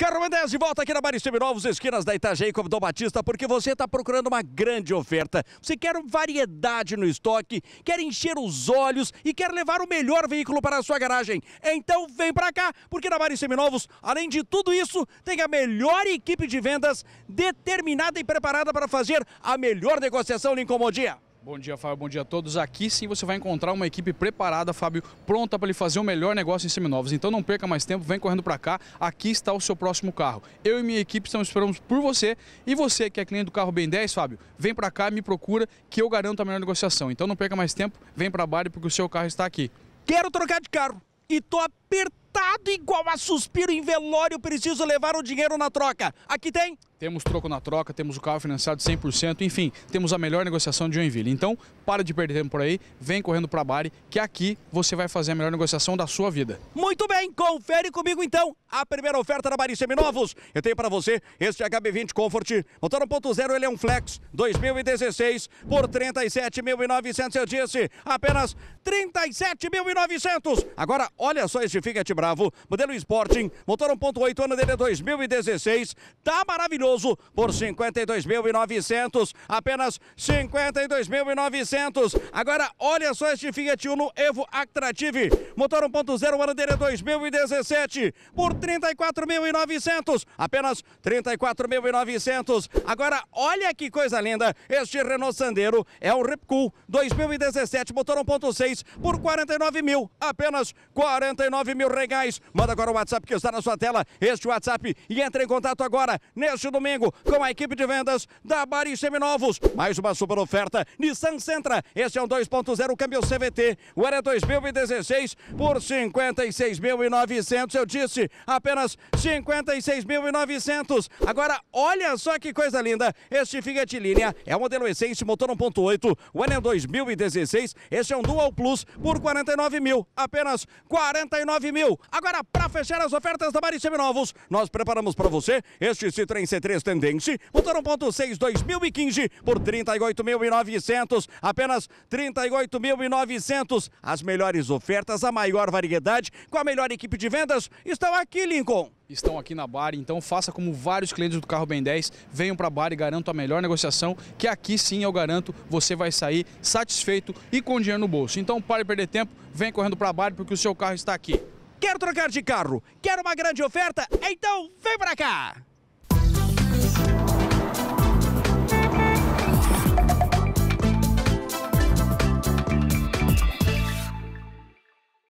Carro 10 de volta aqui na Baristime Novos, esquinas da Itajaí, como Dom Batista, porque você está procurando uma grande oferta. Você quer variedade no estoque, quer encher os olhos e quer levar o melhor veículo para a sua garagem. Então vem para cá, porque na Baristime Novos, além de tudo isso, tem a melhor equipe de vendas determinada e preparada para fazer a melhor negociação lhe incomodia. Bom dia, Fábio. Bom dia a todos. Aqui sim você vai encontrar uma equipe preparada, Fábio, pronta para lhe fazer o melhor negócio em Seminovos. Então não perca mais tempo, vem correndo para cá. Aqui está o seu próximo carro. Eu e minha equipe estamos esperando por você. E você que é cliente do carro Ben 10, Fábio, vem para cá, me procura, que eu garanto a melhor negociação. Então não perca mais tempo, vem para a Bari, porque o seu carro está aqui. Quero trocar de carro e tô apertado igual a suspiro em velório. Preciso levar o dinheiro na troca. Aqui tem... Temos troco na troca, temos o carro financiado 100%, enfim, temos a melhor negociação de Joinville. Então, para de perder tempo por aí, vem correndo para a Bari, que aqui você vai fazer a melhor negociação da sua vida. Muito bem, confere comigo então a primeira oferta da Bari Seminovos. Eu tenho para você este HB20 Comfort, motor 1.0, ele é um flex 2016 por 37.900, eu disse, apenas 37.900. Agora, olha só este Fiat Bravo, modelo Sporting, motor 1.8, ano dele é 2016, tá maravilhoso Cardoso por 52.900, apenas 52.900. Agora olha só este Fiat Uno Evo Attractive motor 1.0 ano dele 2017 por 34.900, apenas 34.900. Agora olha que coisa linda, este Renault Sandero é um Ripcool 2017 motor 1.6 por 49 mil, apenas 49 mil reais. Manda agora o WhatsApp que está na sua tela, este WhatsApp e entre em contato agora neste número domingo com a equipe de vendas da Bari Seminovos. Mais uma super oferta Nissan Sentra. Esse é um 2.0 câmbio CVT. O era 2016 por 56.900. Eu disse apenas 56.900. Agora olha só que coisa linda. Este Fiat Linea é o modelo Essence motor 1.8. O ano 2016. esse é um Dual Plus por 49 mil. Apenas 49 mil. Agora para fechar as ofertas da Bari Seminovos, nós preparamos para você este Citroën C3 três tendência, motor 1.6 2015 por 38.900, apenas 38.900. As melhores ofertas, a maior variedade, com a melhor equipe de vendas, estão aqui, Lincoln estão aqui na Bari, então faça como vários clientes do carro Ben 10, venham para a Bari e garanto a melhor negociação, que aqui sim eu garanto, você vai sair satisfeito e com dinheiro no bolso. Então pare de perder tempo, vem correndo para a Bari porque o seu carro está aqui. quero trocar de carro? quero uma grande oferta? Então vem para cá!